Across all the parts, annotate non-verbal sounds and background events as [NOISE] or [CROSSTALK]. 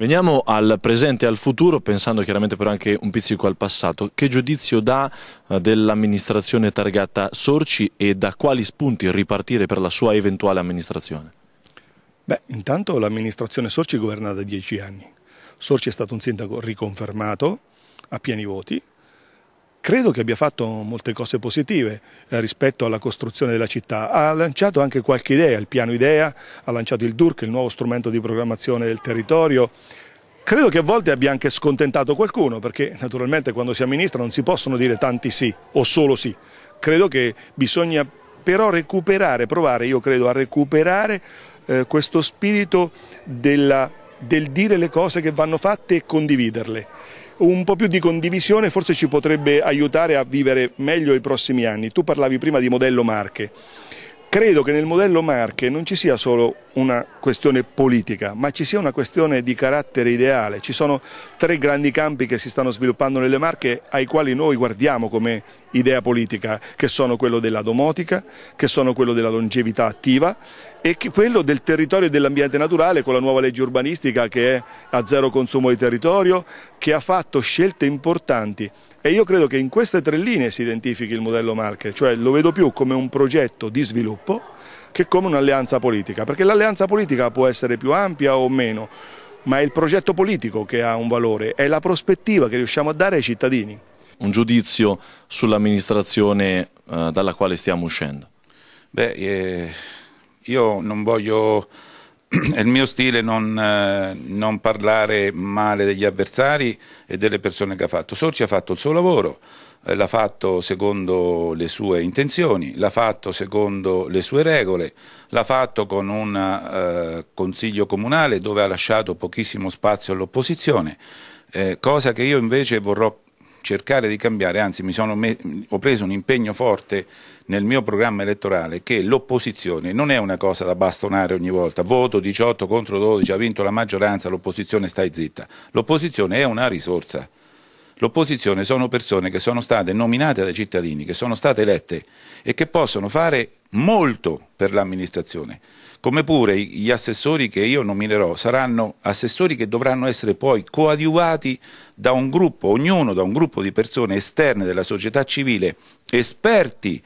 Veniamo al presente e al futuro, pensando chiaramente però anche un pizzico al passato. Che giudizio dà eh, dell'amministrazione targata Sorci e da quali spunti ripartire per la sua eventuale amministrazione? Beh, intanto l'amministrazione Sorci governa da dieci anni. Sorci è stato un sindaco riconfermato a pieni voti, credo che abbia fatto molte cose positive eh, rispetto alla costruzione della città. Ha lanciato anche qualche idea, il piano idea, ha lanciato il DURC, il nuovo strumento di programmazione del territorio. Credo che a volte abbia anche scontentato qualcuno, perché naturalmente quando si amministra non si possono dire tanti sì o solo sì. Credo che bisogna però recuperare, provare, io credo, a recuperare eh, questo spirito della, del dire le cose che vanno fatte e condividerle un po' più di condivisione forse ci potrebbe aiutare a vivere meglio i prossimi anni. Tu parlavi prima di modello Marche. Credo che nel modello Marche non ci sia solo una questione politica, ma ci sia una questione di carattere ideale. Ci sono tre grandi campi che si stanno sviluppando nelle Marche ai quali noi guardiamo come idea politica, che sono quello della domotica, che sono quello della longevità attiva e quello del territorio e dell'ambiente naturale con la nuova legge urbanistica che è a zero consumo di territorio, che ha fatto scelte importanti e io credo che in queste tre linee si identifichi il modello Marche, cioè lo vedo più come un progetto di sviluppo che come un'alleanza politica, perché l'alleanza l'alleanza politica può essere più ampia o meno, ma è il progetto politico che ha un valore, è la prospettiva che riusciamo a dare ai cittadini. Un giudizio sull'amministrazione eh, dalla quale stiamo uscendo? Beh, eh, io non voglio [CLEARS THROAT] è il mio stile non, eh, non, parlare male degli avversari e delle persone che ha fatto. Sorci ha fatto il suo lavoro, eh, l'ha fatto secondo le sue intenzioni, l'ha fatto secondo le sue regole, l'ha fatto con un eh, consiglio comunale dove ha lasciato pochissimo spazio all'opposizione, eh, cosa che io invece vorrò cercare di cambiare, anzi ho preso un impegno forte nel mio programma elettorale che l'opposizione non è una cosa da bastonare ogni volta, voto 18 contro 12, ha vinto la maggioranza, l'opposizione stai zitta, l'opposizione è una risorsa. L'opposizione sono persone che sono state nominate dai cittadini, che sono state elette e che possono fare molto per l'amministrazione, come pure gli assessori che io nominerò saranno assessori che dovranno essere poi coadiuvati da un gruppo, ognuno da un gruppo di persone esterne della società civile, esperti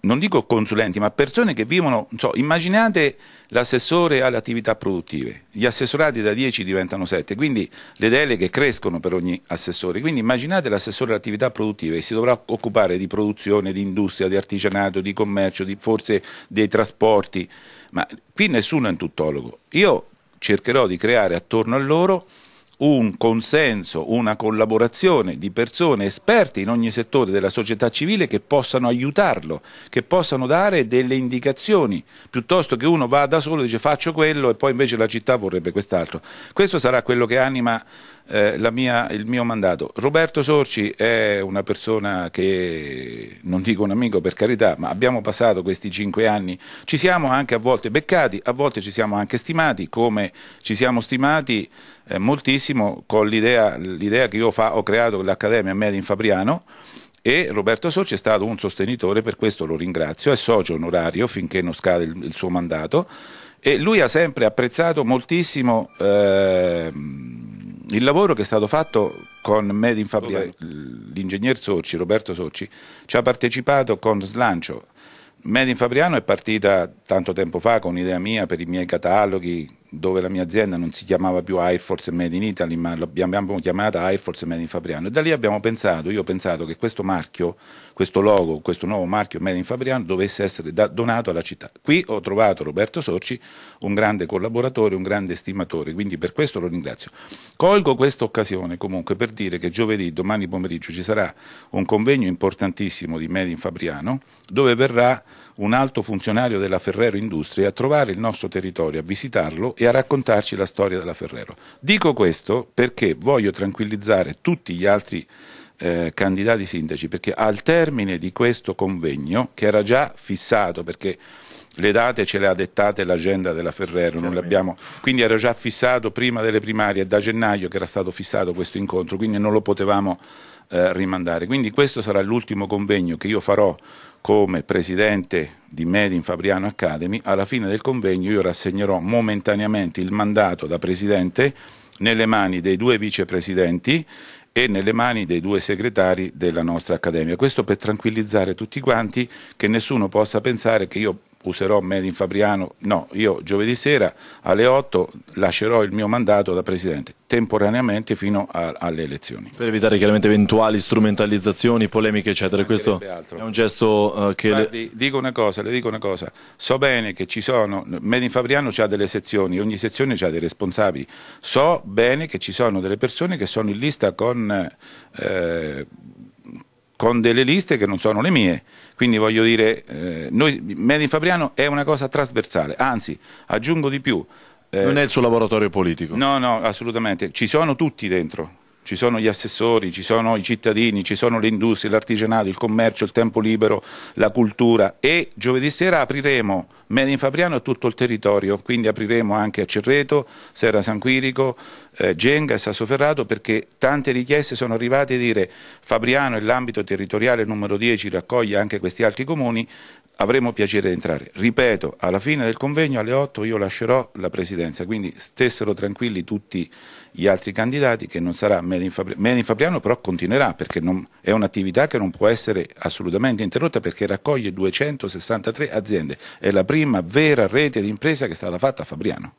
non dico consulenti, ma persone che vivono, so, immaginate l'assessore alle attività produttive, gli assessorati da 10 diventano 7, quindi le deleghe crescono per ogni assessore, quindi immaginate l'assessore alle attività produttive che si dovrà occupare di produzione, di industria, di artigianato, di commercio, di forse dei trasporti, ma qui nessuno è un tuttologo, io cercherò di creare attorno a loro un consenso, una collaborazione di persone esperte in ogni settore della società civile che possano aiutarlo, che possano dare delle indicazioni, piuttosto che uno va da solo e dice faccio quello e poi invece la città vorrebbe quest'altro. Questo sarà quello che anima eh, mia, il mio mandato. Roberto Sorci è una persona che, non dico un amico per carità, ma abbiamo passato questi cinque anni, ci siamo anche a volte beccati, a volte ci siamo anche stimati, come ci siamo stimati eh, moltissimi benissimo con l'idea, l'idea che io fa, ho creato con l'Accademia Made in Fabriano e Roberto Sorci è stato un sostenitore, per questo lo ringrazio, è socio onorario finché non scade il, il suo mandato e lui ha sempre apprezzato moltissimo eh, il lavoro che è stato fatto con Made in Fabriano, l'ingegner Sorci, Roberto Sorci, ci ha partecipato con slancio. Made in Fabriano è partita tanto tempo fa con un'idea mia per i miei cataloghi, dove la mia azienda non si chiamava più Air Force Made in Italy, ma l'abbiamo chiamata Air Force Made in Fabriano. E da lì abbiamo pensato, io ho pensato che questo marchio, questo logo, questo nuovo marchio Made in Fabriano dovesse essere da, donato alla città. Qui ho trovato Roberto Sorci, un grande collaboratore, un grande stimatore, quindi per questo lo ringrazio. Colgo questa occasione comunque per dire che giovedì, domani pomeriggio, ci sarà un convegno importantissimo di Made in Fabriano, dove verrà un alto funzionario della Ferrero Industria a trovare il nostro territorio, a visitarlo e a raccontarci la storia della Ferrero. Dico questo perché voglio tranquillizzare tutti gli altri eh, candidati sindaci, perché al termine di questo convegno, che era già fissato, perché le date ce le ha dettate l'agenda della Ferrero, quindi era già fissato prima delle primarie, da gennaio che era stato fissato questo incontro, quindi non lo potevamo eh, rimandare. Quindi questo sarà l'ultimo convegno che io farò come presidente di Medin Fabriano Academy. Alla fine del convegno io rassegnerò momentaneamente il mandato da presidente nelle mani dei due vicepresidenti e nelle mani dei due segretari della nostra Accademia. Questo per tranquillizzare tutti quanti che nessuno possa pensare che io userò Medin Fabriano, no, io giovedì sera alle 8 lascerò il mio mandato da Presidente temporaneamente fino a, alle elezioni. Per evitare chiaramente eventuali strumentalizzazioni, polemiche eccetera, questo altro. è un gesto uh, che... le... Dico una cosa, le dico una cosa, so bene che ci sono, Medin Fabriano ha delle sezioni, ogni sezione ha dei responsabili, so bene che ci sono delle persone che sono in lista con... Eh, con delle liste che non sono le mie. Quindi voglio dire, eh, noi, Made in Fabriano è una cosa trasversale, anzi aggiungo di più. Eh, non è il suo laboratorio politico? No, no, assolutamente. Ci sono tutti dentro. Ci sono gli assessori, ci sono i cittadini, ci sono le industrie, l'artigianato, il commercio, il tempo libero, la cultura e giovedì sera apriremo Medin Fabriano a tutto il territorio, quindi apriremo anche a Cerreto, Serra San Quirico, eh, Genga e Sassoferrato perché tante richieste sono arrivate a dire Fabriano e l'ambito territoriale numero 10, raccoglie anche questi altri comuni, avremo piacere di entrare. Ripeto, alla fine del convegno alle 8 io lascerò la presidenza, quindi stessero tranquilli tutti gli altri candidati che non sarà Made in, Fabri Fabriano, però continuerà perché non, è un'attività che non può essere assolutamente interrotta perché raccoglie 263 aziende, è la prima vera rete di impresa che è stata fatta a Fabriano.